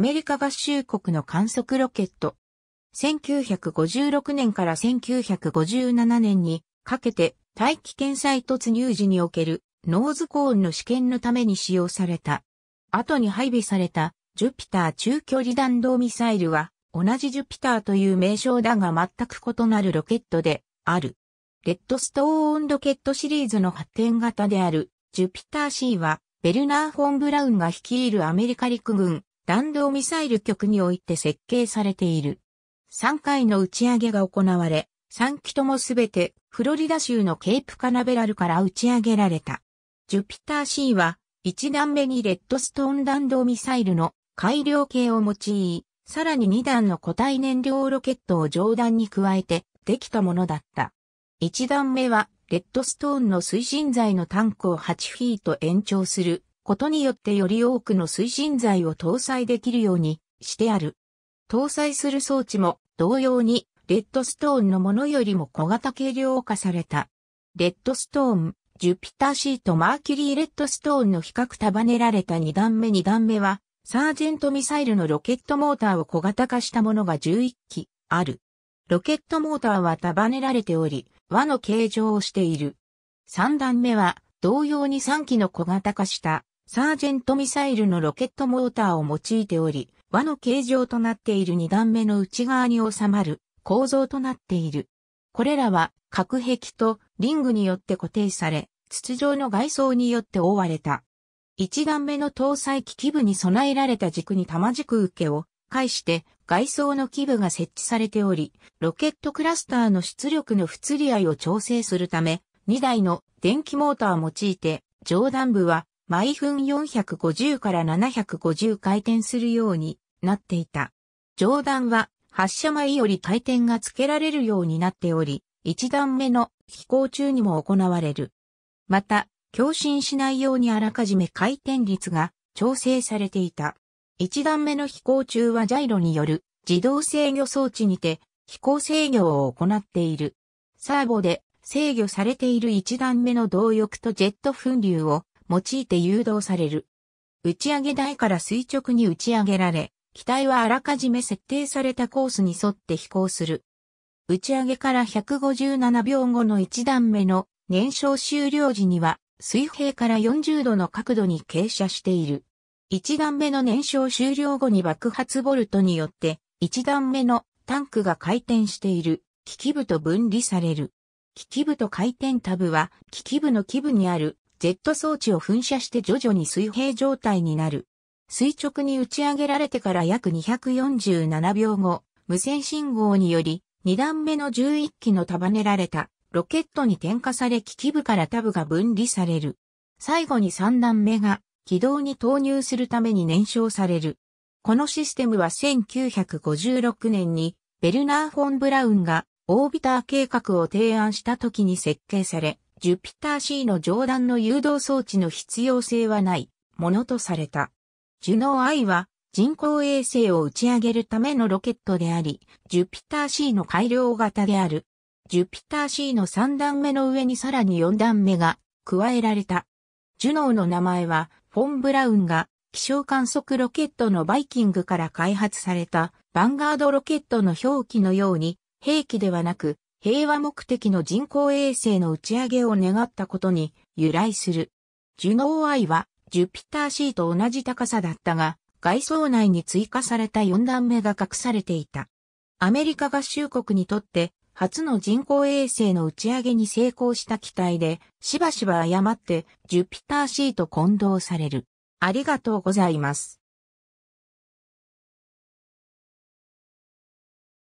アメリカ合衆国の観測ロケット。1956年から1957年にかけて大気圏再突入時におけるノーズコーンの試験のために使用された。後に配備されたジュピター中距離弾道ミサイルは同じジュピターという名称だが全く異なるロケットである。レッドストーンロケットシリーズの発展型であるジュピター C はベルナー・フォン・ブラウンが率いるアメリカ陸軍弾道ミサイル局において設計されている。3回の打ち上げが行われ、3機ともすべてフロリダ州のケープカナベラルから打ち上げられた。ジュピター C は1段目にレッドストーン弾道ミサイルの改良系を用い、さらに2段の固体燃料ロケットを上段に加えてできたものだった。1段目はレッドストーンの推進剤のタンクを8フィート延長することによってより多くの推進剤を搭載できるようにしてある。搭載する装置も同様にレッドストーンのものよりも小型軽量化された。レッドストーン、ジュピターシートマーキュリーレッドストーンの比較束ねられた2段目2段目は、サージェントミサイルのロケットモーターを小型化したものが11機ある。ロケットモーターは束ねられており、輪の形状をしている。3段目は同様に3機の小型化したサージェントミサイルのロケットモーターを用いており、輪の形状となっている2段目の内側に収まる構造となっている。これらは隔壁とリングによって固定され、筒状の外装によって覆われた。1段目の搭載機器部に備えられた軸に玉軸受けを介して外装の基部が設置されており、ロケットクラスターの出力の不釣り合いを調整するため、2台の電気モーターを用いて上段部は毎分450から750回転するようになっていた。上段は発射前より回転がつけられるようになっており、1段目の飛行中にも行われる。また、共振しないようにあらかじめ回転率が調整されていた。1段目の飛行中はジャイロによる自動制御装置にて飛行制御を行っている。サーボで制御されている1段目の動力とジェット噴流を用いて誘導される。打ち上げ台から垂直に打ち上げられ、機体はあらかじめ設定されたコースに沿って飛行する。打ち上げから157秒後の1段目の燃焼終了時には水平から40度の角度に傾斜している。1段目の燃焼終了後に爆発ボルトによって1段目のタンクが回転している機器部と分離される。機器部と回転タブは機器部の基部にあるジェット装置を噴射して徐々に水平状態になる。垂直に打ち上げられてから約247秒後、無線信号により、2段目の11機の束ねられたロケットに点火され機器部からタブが分離される。最後に3段目が軌道に投入するために燃焼される。このシステムは1956年にベルナー・フォン・ブラウンがオービター計画を提案した時に設計され、ジュピター C の上段の誘導装置の必要性はないものとされた。ジュノー I は人工衛星を打ち上げるためのロケットであり、ジュピター C の改良型である。ジュピター C の3段目の上にさらに4段目が加えられた。ジュノーの名前は、フォン・ブラウンが気象観測ロケットのバイキングから開発されたヴァンガードロケットの表記のように、兵器ではなく平和目的の人工衛星の打ち上げを願ったことに由来する。ジュノーアイはジュピターシーと同じ高さだったが、外装内に追加された4段目が隠されていた。アメリカ合衆国にとって初の人工衛星の打ち上げに成功した機体で、しばしば誤ってジュピターシーと混同される。ありがとうございます。